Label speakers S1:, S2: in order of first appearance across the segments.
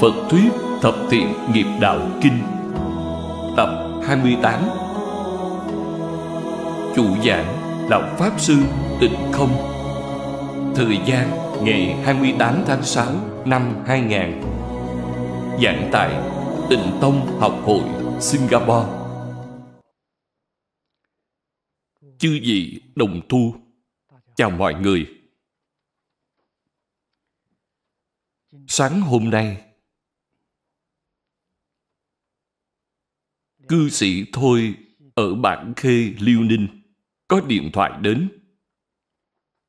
S1: Phật Thuyết Thập Thiện Nghiệp Đạo Kinh Tập 28 Chủ giảng là Pháp Sư Tịnh Không Thời gian ngày 28 tháng 6 năm 2000 Giảng tại Tịnh Tông Học Hội Singapore Chư vị đồng thu Chào mọi người Sáng hôm nay Cư sĩ Thôi ở Bản Khê, Liêu Ninh có điện thoại đến.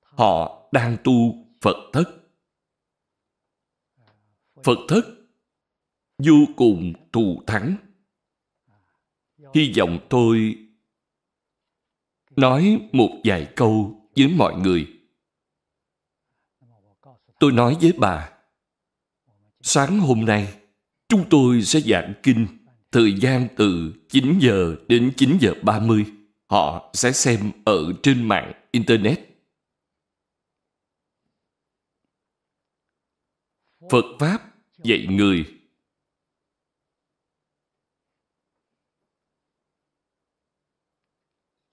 S1: Họ đang tu Phật thất. Phật thất vô cùng thù thắng. Hy vọng tôi nói một vài câu với mọi người. Tôi nói với bà, sáng hôm nay chúng tôi sẽ giảng kinh thời gian từ 9 giờ đến 9 giờ 30, họ sẽ xem ở trên mạng Internet. Phật Pháp dạy người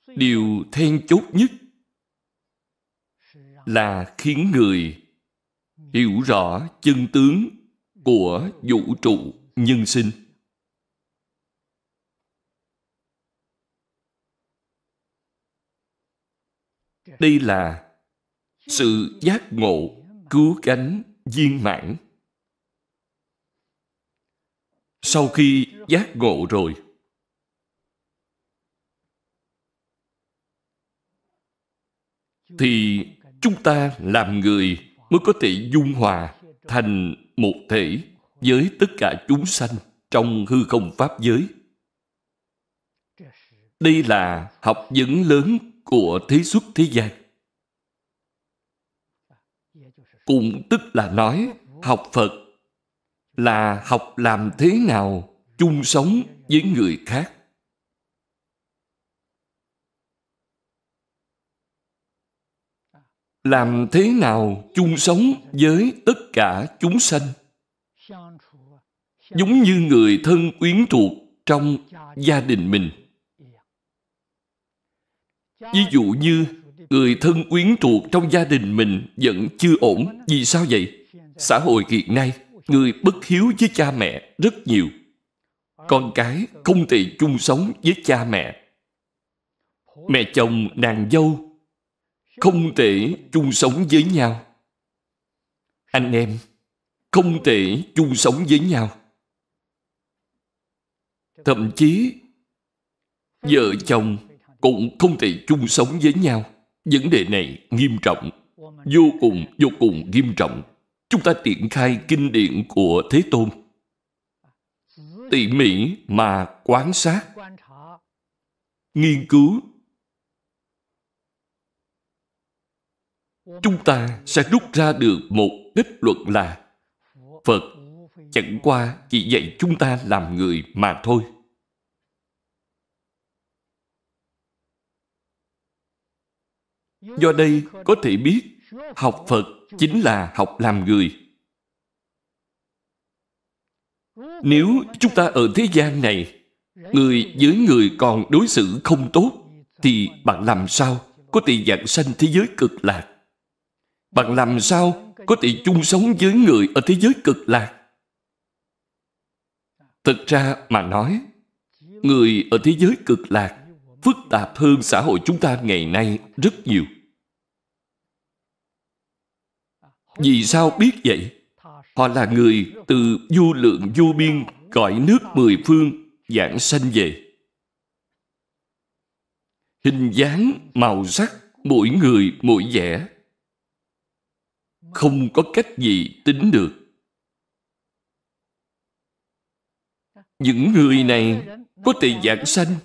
S1: Điều then chốt nhất là khiến người hiểu rõ chân tướng của vũ trụ nhân sinh đây là sự giác ngộ cứu cánh viên mãn sau khi giác ngộ rồi thì chúng ta làm người mới có thể dung hòa thành một thể với tất cả chúng sanh trong hư không pháp giới đây là học vấn lớn của thế xuất thế gian. Cũng tức là nói học Phật là học làm thế nào chung sống với người khác. Làm thế nào chung sống với tất cả chúng sanh giống như người thân quyến thuộc trong gia đình mình Ví dụ như người thân quyến thuộc trong gia đình mình vẫn chưa ổn. Vì sao vậy? Xã hội hiện nay, người bất hiếu với cha mẹ rất nhiều. Con cái không thể chung sống với cha mẹ. Mẹ chồng, nàng dâu không thể chung sống với nhau. Anh em không thể chung sống với nhau. Thậm chí vợ chồng cũng không thể chung sống với nhau. Vấn đề này nghiêm trọng, vô cùng, vô cùng nghiêm trọng. Chúng ta triển khai kinh điển của Thế Tôn. Tỉ mỉ mà quan sát, nghiên cứu. Chúng ta sẽ rút ra được một kết luận là Phật chẳng qua chỉ dạy chúng ta làm người mà thôi. Do đây có thể biết học Phật chính là học làm người. Nếu chúng ta ở thế gian này, người với người còn đối xử không tốt, thì bạn làm sao có thể dạng sanh thế giới cực lạc? Bạn làm sao có thể chung sống với người ở thế giới cực lạc? Thực ra mà nói, người ở thế giới cực lạc phức tạp hơn xã hội chúng ta ngày nay rất nhiều. Vì sao biết vậy? Họ là người từ vô lượng vô biên cõi nước mười phương giảng sanh về. Hình dáng, màu sắc, mỗi người mỗi vẻ. Không có cách gì tính được. Những người này có thể giảng sanh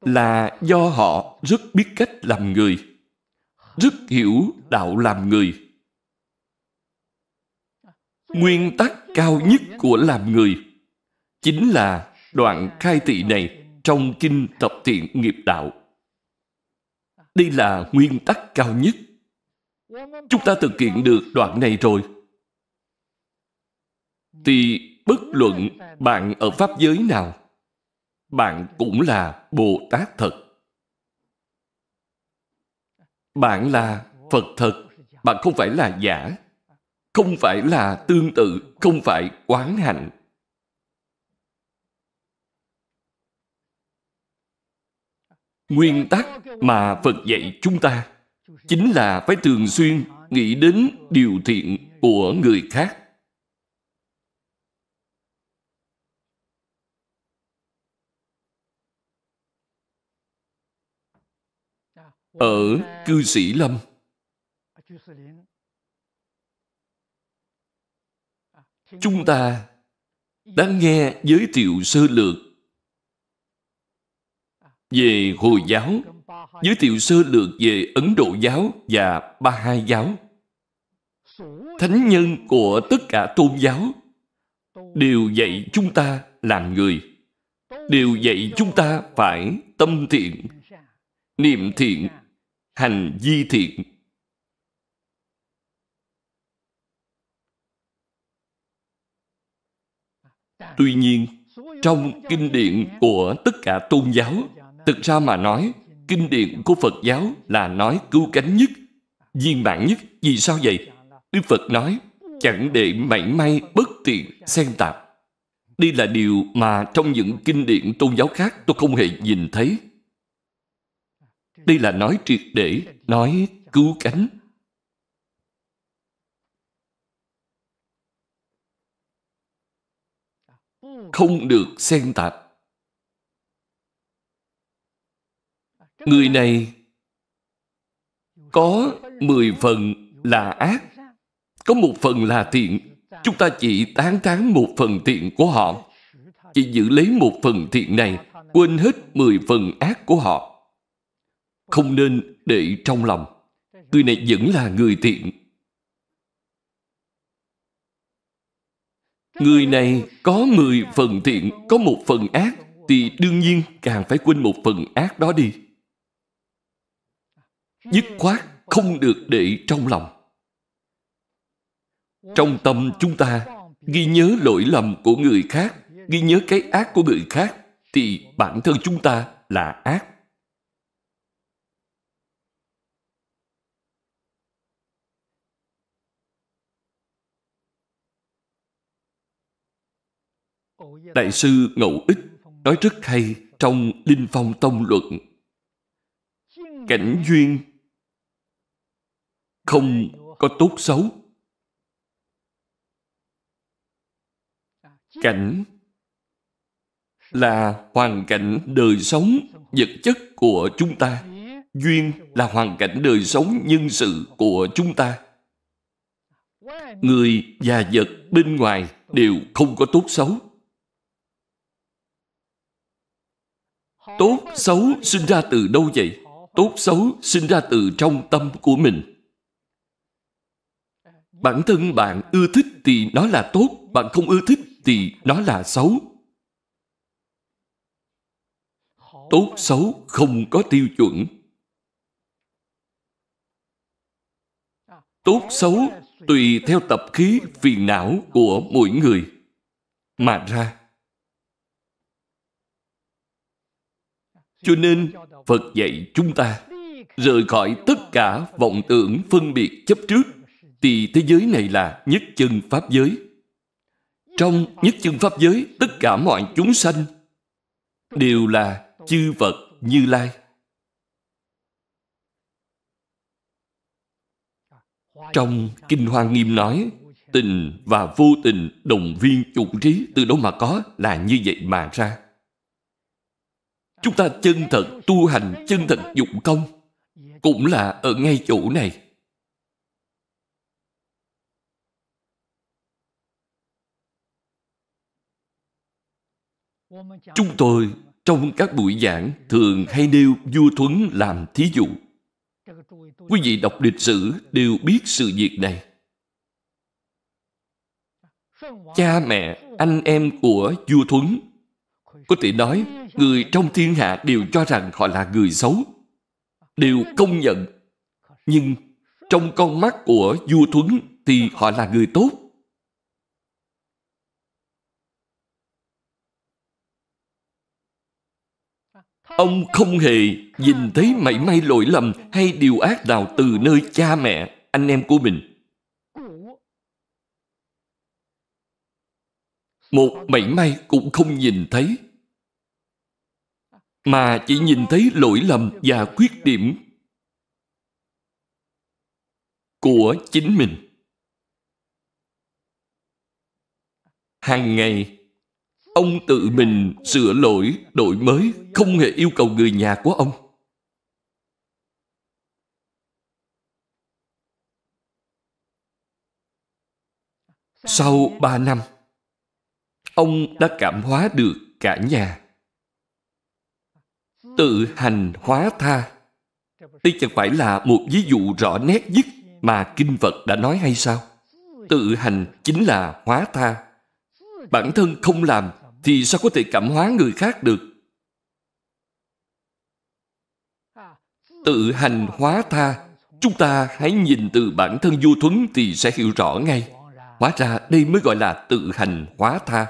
S1: là do họ rất biết cách làm người rất hiểu đạo làm người. Nguyên tắc cao nhất của làm người chính là đoạn khai thị này trong kinh tập thiện nghiệp đạo. Đây là nguyên tắc cao nhất. Chúng ta thực hiện được đoạn này rồi. Thì bất luận bạn ở Pháp giới nào, bạn cũng là Bồ Tát thật. Bạn là Phật thật, bạn không phải là giả, không phải là tương tự, không phải quán hạnh. Nguyên tắc mà Phật dạy chúng ta chính là phải thường xuyên nghĩ đến điều thiện của người khác. ở ờ, ờ, cư sĩ lâm chúng ta đã nghe giới thiệu sơ lược về hồi giáo giới thiệu sơ lược về ấn độ giáo và ba hai giáo thánh nhân của tất cả tôn giáo đều dạy chúng ta làm người đều dạy chúng ta phải tâm thiện niệm thiện dạ. hành di thiện dạ. tuy nhiên trong kinh điển của tất cả tôn giáo thực ra mà nói kinh điển của phật giáo là nói cứu cánh nhất viên mãn nhất vì sao vậy dạ đức phật nói chẳng để mảy may bất tiện xen tạp đây là điều mà trong những kinh điển tôn giáo khác tôi không hề nhìn thấy đây là nói triệt để, nói cứu cánh. Không được xen tạp. Người này có mười phần là ác, có một phần là thiện. Chúng ta chỉ tán tán một phần thiện của họ, chỉ giữ lấy một phần thiện này, quên hết mười phần ác của họ không nên để trong lòng. Người này vẫn là người thiện. Người này có 10 phần thiện, có một phần ác, thì đương nhiên càng phải quên một phần ác đó đi. Dứt khoát không được để trong lòng. Trong tâm chúng ta ghi nhớ lỗi lầm của người khác, ghi nhớ cái ác của người khác, thì bản thân chúng ta là ác Đại sư Ngẫu Ích nói rất hay trong Linh Phong Tông Luận. Cảnh duyên không có tốt xấu. Cảnh là hoàn cảnh đời sống vật chất của chúng ta. Duyên là hoàn cảnh đời sống nhân sự của chúng ta. Người và vật bên ngoài đều không có tốt xấu Tốt xấu sinh ra từ đâu vậy? Tốt xấu sinh ra từ trong tâm của mình. Bản thân bạn ưa thích thì nó là tốt, bạn không ưa thích thì nó là xấu. Tốt xấu không có tiêu chuẩn. Tốt xấu tùy theo tập khí phiền não của mỗi người mà ra. Cho nên Phật dạy chúng ta rời khỏi tất cả vọng tưởng phân biệt chấp trước thì thế giới này là nhất chân pháp giới. Trong nhất chân pháp giới tất cả mọi chúng sanh đều là chư Phật Như Lai. Trong Kinh Hoa Nghiêm nói tình và vô tình đồng viên chủng trí từ đâu mà có là như vậy mà ra. Chúng ta chân thật tu hành, chân thật dụng công cũng là ở ngay chỗ này. Chúng tôi trong các buổi giảng thường hay nêu vua Thuấn làm thí dụ. Quý vị đọc lịch sử đều biết sự việc này. Cha mẹ, anh em của vua Thuấn có thể nói, người trong thiên hạ đều cho rằng họ là người xấu, đều công nhận. Nhưng trong con mắt của vua Thuấn thì họ là người tốt. Ông không hề nhìn thấy mảy may lỗi lầm hay điều ác nào từ nơi cha mẹ, anh em của mình. Một mảy may cũng không nhìn thấy mà chỉ nhìn thấy lỗi lầm và khuyết điểm của chính mình hàng ngày ông tự mình sửa lỗi đổi mới không hề yêu cầu người nhà của ông sau ba năm ông đã cảm hóa được cả nhà tự hành hóa tha đây chẳng phải là một ví dụ rõ nét nhất mà kinh Phật đã nói hay sao? Tự hành chính là hóa tha. Bản thân không làm thì sao có thể cảm hóa người khác được? Tự hành hóa tha, chúng ta hãy nhìn từ bản thân vô thuấn thì sẽ hiểu rõ ngay. Hóa ra đây mới gọi là tự hành hóa tha.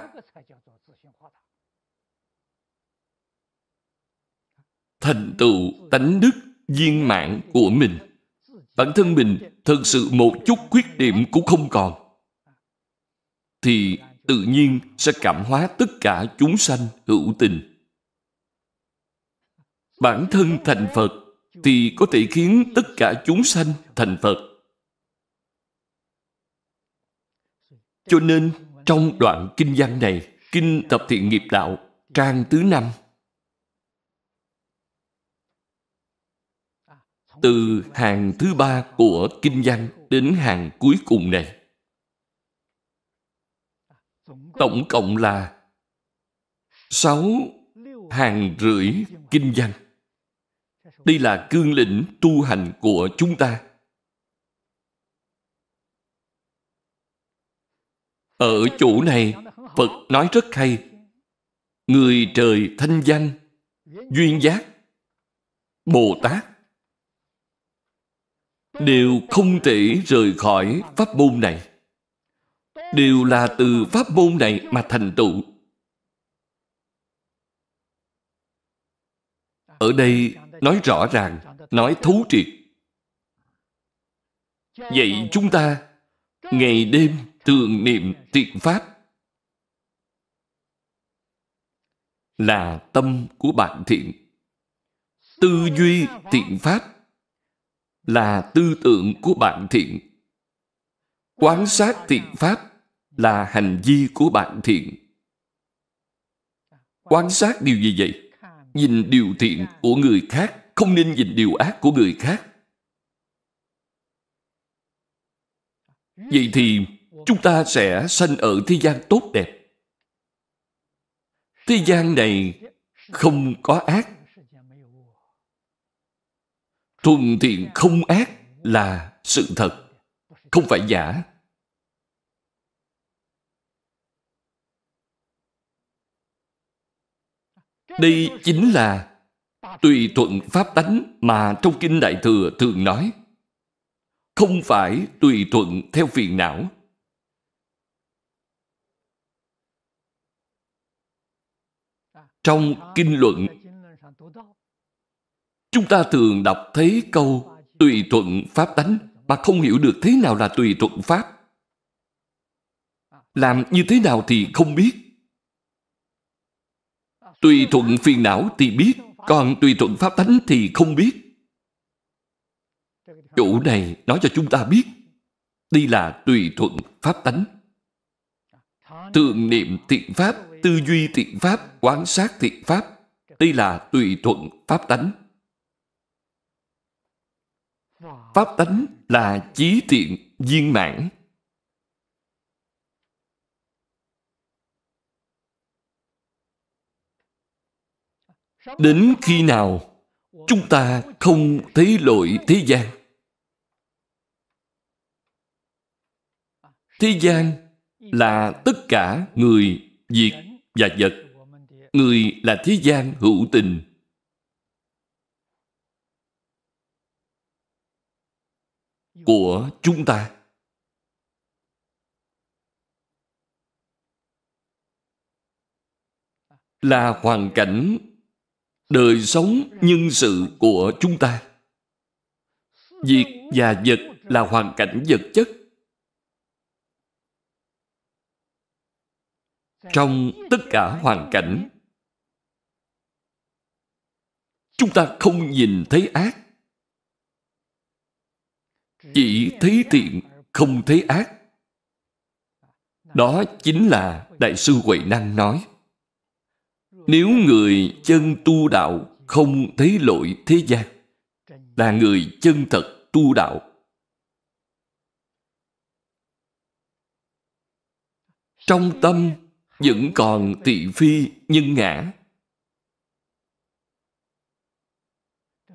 S1: thành tựu tánh đức viên mãn của mình bản thân mình thật sự một chút khuyết điểm cũng không còn thì tự nhiên sẽ cảm hóa tất cả chúng sanh hữu tình bản thân thành phật thì có thể khiến tất cả chúng sanh thành phật cho nên trong đoạn kinh văn này kinh tập thiện nghiệp đạo trang thứ năm từ hàng thứ ba của kinh văn đến hàng cuối cùng này tổng cộng là sáu hàng rưỡi kinh văn đây là cương lĩnh tu hành của chúng ta ở chỗ này phật nói rất hay người trời thanh văn duyên giác bồ tát đều không thể rời khỏi pháp môn này đều là từ pháp môn này mà thành tựu ở đây nói rõ ràng nói thấu triệt vậy chúng ta ngày đêm tưởng niệm thiện pháp là tâm của bạn thiện tư duy thiện pháp là tư tưởng của bạn thiện. Quán sát thiện pháp là hành vi của bạn thiện. Quan sát điều gì vậy? Nhìn điều thiện của người khác, không nên nhìn điều ác của người khác. Vậy thì chúng ta sẽ sanh ở thế gian tốt đẹp. Thế gian này không có ác, thuần thiện không ác là sự thật không phải giả đây chính là tùy thuận pháp tánh mà trong kinh đại thừa thường nói không phải tùy thuận theo phiền não trong kinh luận Chúng ta thường đọc thấy câu tùy thuận pháp tánh mà không hiểu được thế nào là tùy thuận pháp. Làm như thế nào thì không biết. Tùy thuận phiền não thì biết, còn tùy thuận pháp tánh thì không biết. Chủ này nói cho chúng ta biết, đây là tùy thuận pháp tánh. Thường niệm thiện pháp, tư duy thiện pháp, quán sát thiện pháp, đây là tùy thuận pháp tánh. Pháp tánh là chí tiện viên mãn.
S2: Đến khi
S1: nào chúng ta không thấy lỗi thế gian? Thế gian là tất cả người, việc và vật. Người là thế gian hữu tình, của chúng ta là hoàn cảnh đời sống nhân sự của chúng ta việc và vật là hoàn cảnh vật chất trong tất cả hoàn cảnh chúng ta không nhìn thấy ác chỉ thấy thiện không thấy ác đó chính là đại sư huệ năng nói nếu người chân tu đạo không thấy lỗi thế gian là người chân thật tu đạo trong tâm vẫn còn tỵ phi nhân ngã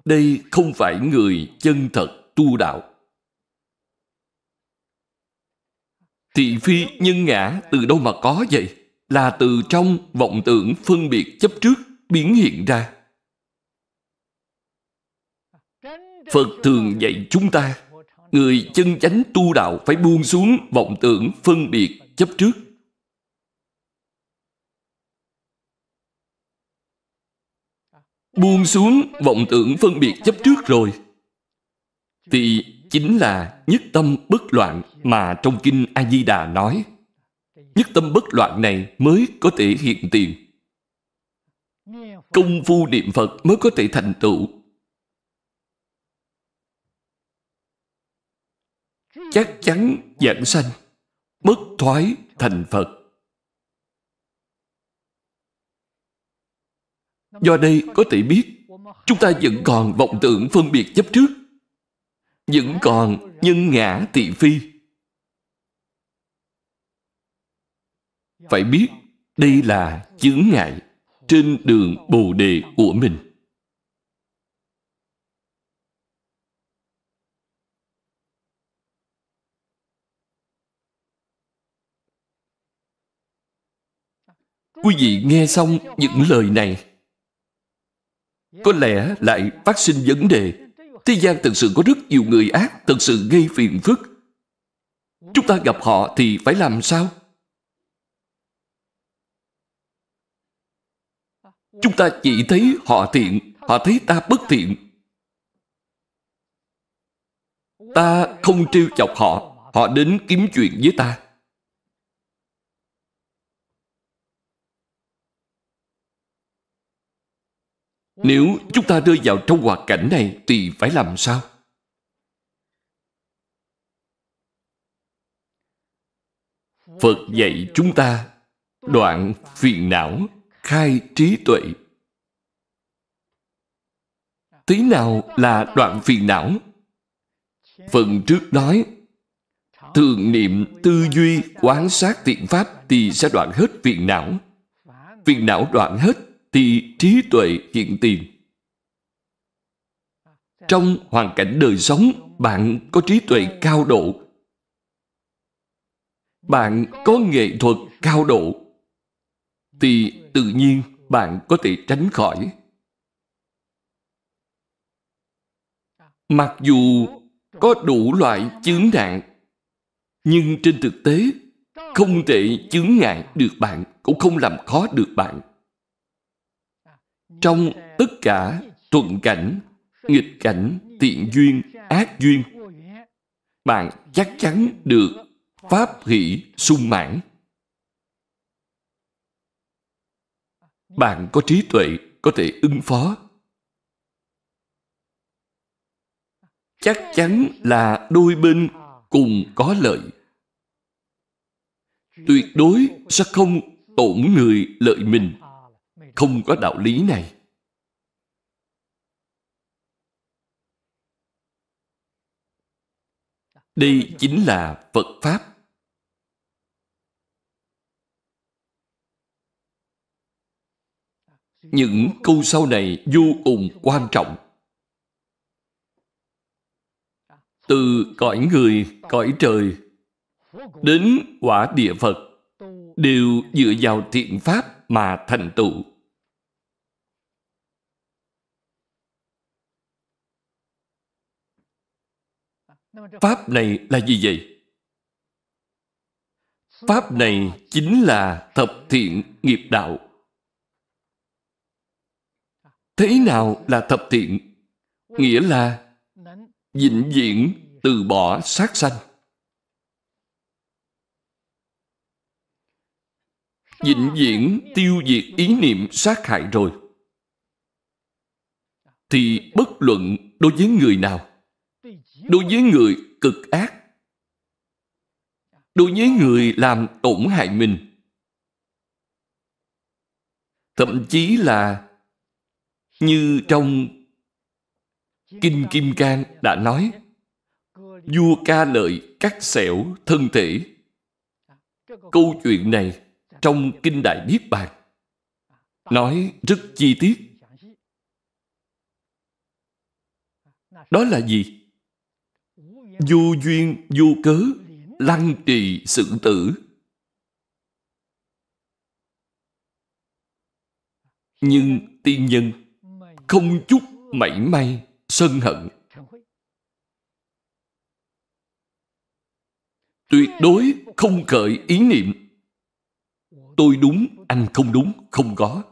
S1: đây không phải người chân thật tu đạo Thị phi nhân ngã từ đâu mà có vậy? Là từ trong vọng tưởng phân biệt chấp trước biến hiện ra. Phật thường dạy chúng ta, người chân chánh tu đạo phải buông xuống vọng tưởng phân biệt chấp trước. Buông xuống vọng tưởng phân biệt chấp trước rồi thì chính là nhất tâm bất loạn mà trong kinh A Di Đà nói. Nhất tâm bất loạn này mới có thể hiện tiền. Công phu niệm Phật mới có thể thành tựu. Chắc chắn giảng sanh, bất thoái thành Phật. Do đây có thể biết, chúng ta vẫn còn vọng tưởng phân biệt chấp trước vẫn còn nhân ngã thị phi phải biết đây là chướng ngại trên đường bồ đề của mình quý vị nghe xong những lời này có lẽ lại phát sinh vấn đề Thế gian thực sự có rất nhiều người ác, thực sự gây phiền phức. Chúng ta gặp họ thì phải làm sao? Chúng ta chỉ thấy họ thiện, họ thấy ta bất thiện. Ta không trêu chọc họ, họ đến kiếm chuyện với ta. Nếu chúng ta rơi vào trong hoạt cảnh này thì phải làm sao? Phật dạy chúng ta đoạn phiền não, khai trí tuệ. Thế nào là đoạn phiền não? Phần trước nói thường niệm tư duy quán sát tiện pháp thì sẽ đoạn hết phiền não. Phiền não đoạn hết thì trí tuệ hiện tiền. Trong hoàn cảnh đời sống, bạn có trí tuệ cao độ. Bạn có nghệ thuật cao độ. Thì tự nhiên bạn có thể tránh khỏi. Mặc dù có đủ loại chướng nạn, nhưng trên thực tế không thể chướng ngại được bạn, cũng không làm khó được bạn trong tất cả thuận cảnh nghịch cảnh tiện duyên ác duyên bạn chắc chắn được pháp hỷ sung mãn bạn có trí tuệ có thể ứng phó chắc chắn là đôi bên cùng có lợi tuyệt đối sẽ không tổn người lợi mình không có đạo lý này. Đây chính là Phật Pháp. Những câu sau này vô cùng quan trọng. Từ cõi người, cõi trời, đến quả địa Phật, đều dựa vào thiện Pháp mà thành tựu. Pháp này là gì vậy? Pháp này chính là thập thiện nghiệp đạo. Thế nào là thập thiện? Nghĩa là vĩnh viễn từ bỏ sát sanh. Vĩnh viễn tiêu diệt ý niệm sát hại rồi. Thì bất luận đối với người nào đối với người cực ác đối với người làm tổn hại mình thậm chí là như trong kinh kim cang đã nói vua ca lợi cắt xẻo thân thể câu chuyện này trong kinh đại niết bàn nói rất chi tiết đó là gì vô duyên vô cớ lăng trì sự tử nhưng tiên nhân không chút mảy may sân hận tuyệt đối không khởi ý niệm tôi đúng anh không đúng không có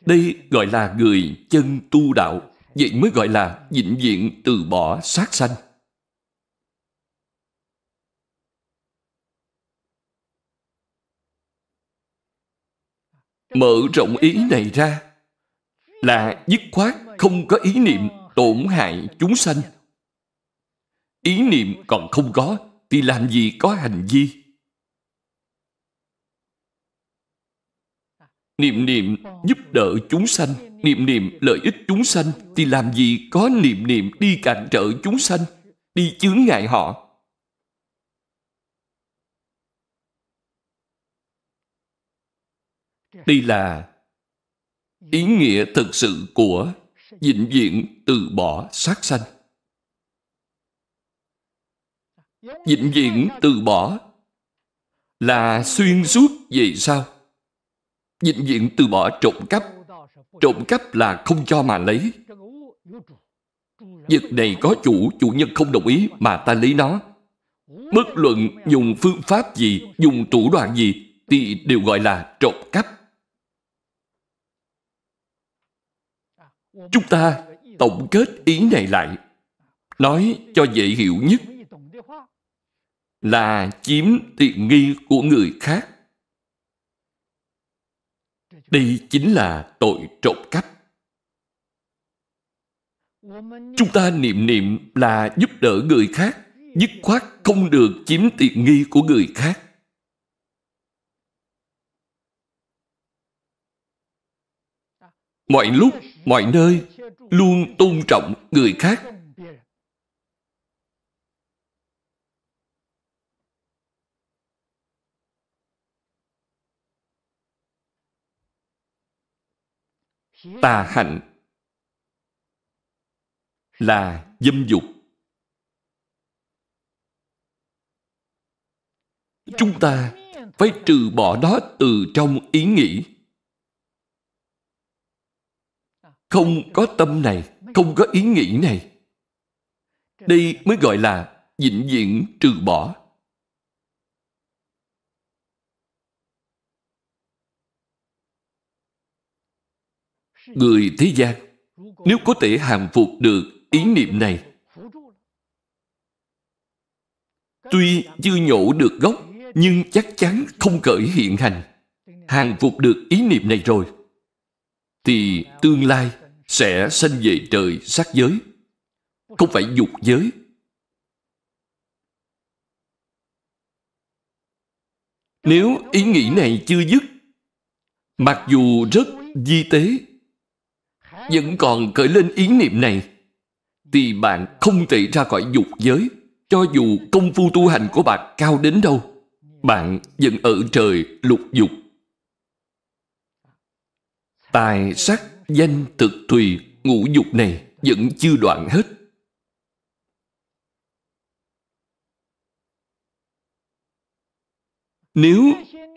S1: đây gọi là người chân tu đạo Vậy mới gọi là vĩnh viễn từ bỏ sát sanh. Mở rộng ý này ra là dứt khoát không có ý niệm tổn hại chúng sanh. Ý niệm còn không có thì làm gì có hành vi? niệm niệm giúp đỡ chúng sanh niệm niệm lợi ích chúng sanh thì làm gì có niệm niệm đi cản trở chúng sanh đi chướng ngại họ đây là ý nghĩa thực sự của vĩnh viễn từ bỏ sát sanh vĩnh viễn từ bỏ là xuyên suốt về sau vĩnh viễn từ bỏ trộm cắp. Trộm cắp là không cho mà lấy. vật này có chủ, chủ nhân không đồng ý mà ta lấy nó. Bất luận dùng phương pháp gì, dùng thủ đoạn gì, thì đều gọi là trộm cắp. Chúng ta tổng kết ý này lại, nói cho dễ hiểu nhất là chiếm tiện nghi của người khác đây chính là tội trộm cắp. Chúng ta niệm niệm là giúp đỡ người khác, dứt khoát không được chiếm tiện nghi của người khác. Mọi lúc, mọi nơi, luôn tôn trọng người khác tà hạnh là dâm dục chúng ta phải trừ bỏ đó từ trong ý nghĩ không có tâm này không có ý nghĩ này đây mới gọi là vĩnh viễn trừ bỏ người thế gian nếu có thể hàng phục được ý niệm này tuy chưa nhổ được gốc nhưng chắc chắn không cởi hiện hành hàng phục được ý niệm này rồi thì tương lai sẽ sanh về trời sát giới không phải dục giới nếu ý nghĩ này chưa dứt mặc dù rất di tế vẫn còn khởi lên ý niệm này thì bạn không thể ra khỏi dục giới cho dù công phu tu hành của bạn cao đến đâu bạn vẫn ở trời lục dục tài sắc danh thực thùy ngũ dục này vẫn chưa đoạn hết nếu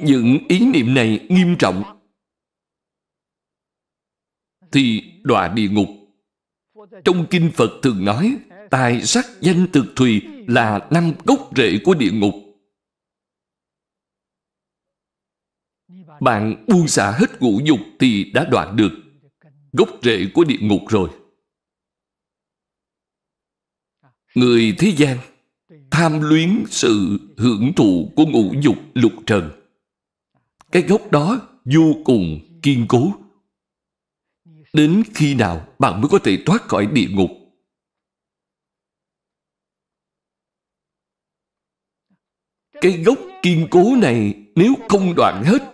S1: những ý niệm này nghiêm trọng thì đọa địa ngục. Trong Kinh Phật thường nói, tài sắc danh thực thùy là năm gốc rễ của địa ngục. Bạn buông xả hết ngũ dục thì đã đoạn được gốc rễ của địa ngục rồi. Người thế gian tham luyến sự hưởng thụ của ngũ dục lục trần. Cái gốc đó vô cùng kiên cố. Đến khi nào bạn mới có thể thoát khỏi địa ngục? Cái gốc kiên cố này nếu không đoạn hết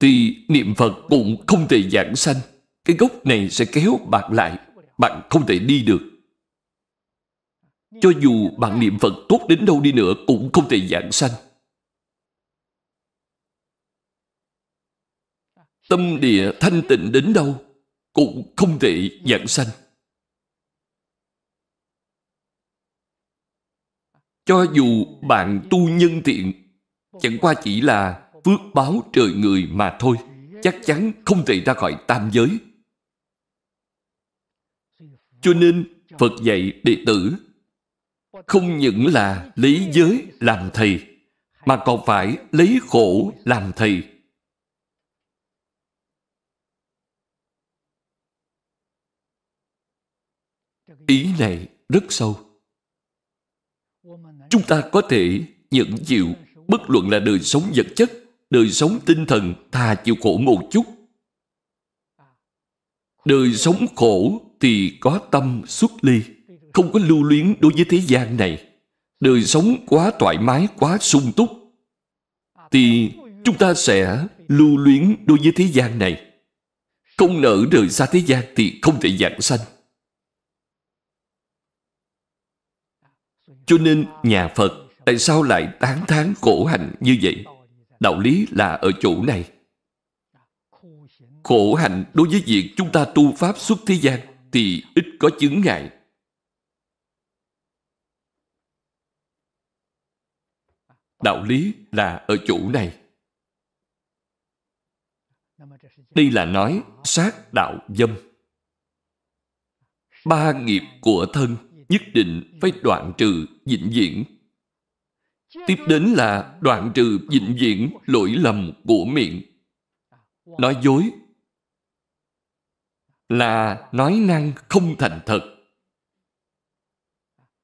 S1: thì niệm Phật cũng không thể giảng sanh. Cái gốc này sẽ kéo bạn lại, bạn không thể đi được. Cho dù bạn niệm Phật tốt đến đâu đi nữa cũng không thể giảng sanh. Tâm địa thanh tịnh đến đâu cũng không thể giảng sanh. Cho dù bạn tu nhân thiện, chẳng qua chỉ là phước báo trời người mà thôi, chắc chắn không thể ra khỏi tam giới. Cho nên, Phật dạy đệ tử không những là lấy giới làm thầy, mà còn phải lấy khổ làm thầy ý này rất sâu chúng ta có thể nhận chịu bất luận là đời sống vật chất đời sống tinh thần thà chịu khổ một chút đời sống khổ thì có tâm xuất ly không có lưu luyến đối với thế gian này đời sống quá thoải mái quá sung túc thì chúng ta sẽ lưu luyến đối với thế gian này không nở rời xa thế gian thì không thể dạng sanh Cho nên nhà Phật tại sao lại tán thán khổ hạnh như vậy? Đạo lý là ở chỗ này. Khổ hạnh đối với việc chúng ta tu Pháp xuất thế gian thì ít có chứng ngại. Đạo lý là ở chỗ này. Đây là nói sát đạo dâm. Ba nghiệp của thân nhất định phải đoạn trừ vĩnh viễn. Tiếp đến là đoạn trừ vĩnh viễn lỗi lầm của miệng. Nói dối là nói năng không thành thật.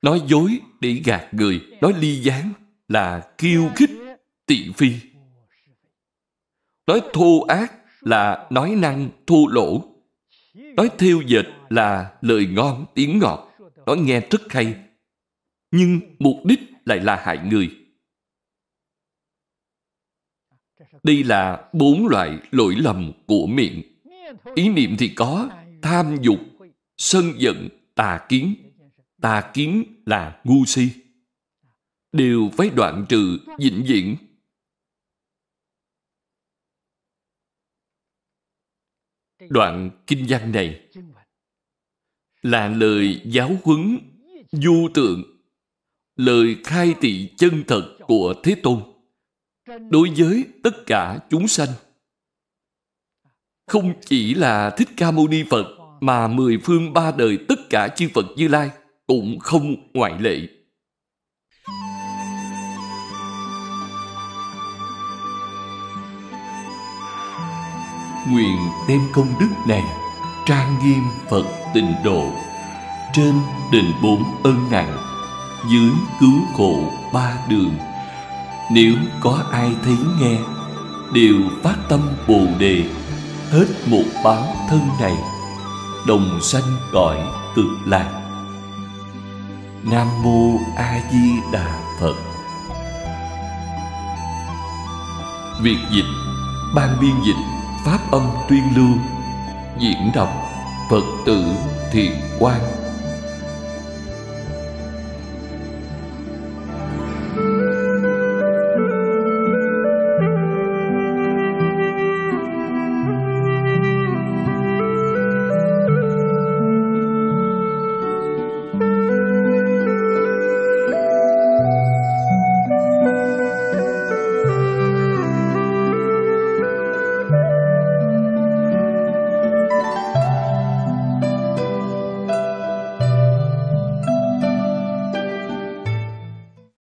S1: Nói dối để gạt người, nói ly gián là kiêu khích, tị phi. Nói thô ác là nói năng thô lỗ. Nói thiêu dệt là lời ngon tiếng ngọt nói nghe rất hay, nhưng mục đích lại là hại người. Đây là bốn loại lỗi lầm của miệng. Ý niệm thì có tham dục, sân giận, tà kiến. Tà kiến là ngu si. Đều phải đoạn trừ vĩnh viễn. Đoạn kinh văn này là lời giáo huấn du tượng lời khai tị chân thật của thế tôn đối với tất cả chúng sanh không chỉ là thích ca mâu ni phật mà mười phương ba đời tất cả chư phật như lai cũng không ngoại lệ nguyện đem công đức này trang nghiêm phật tịnh độ trên đền bốn ân nặng dưới cứu khổ ba đường nếu có ai thấy nghe đều phát tâm bồ đề hết một báo thân này đồng sanh cõi cực lạc nam mô a di đà phật việt dịch ban biên dịch pháp âm tuyên lưu Diễn đọc Phật tử Thiền Quang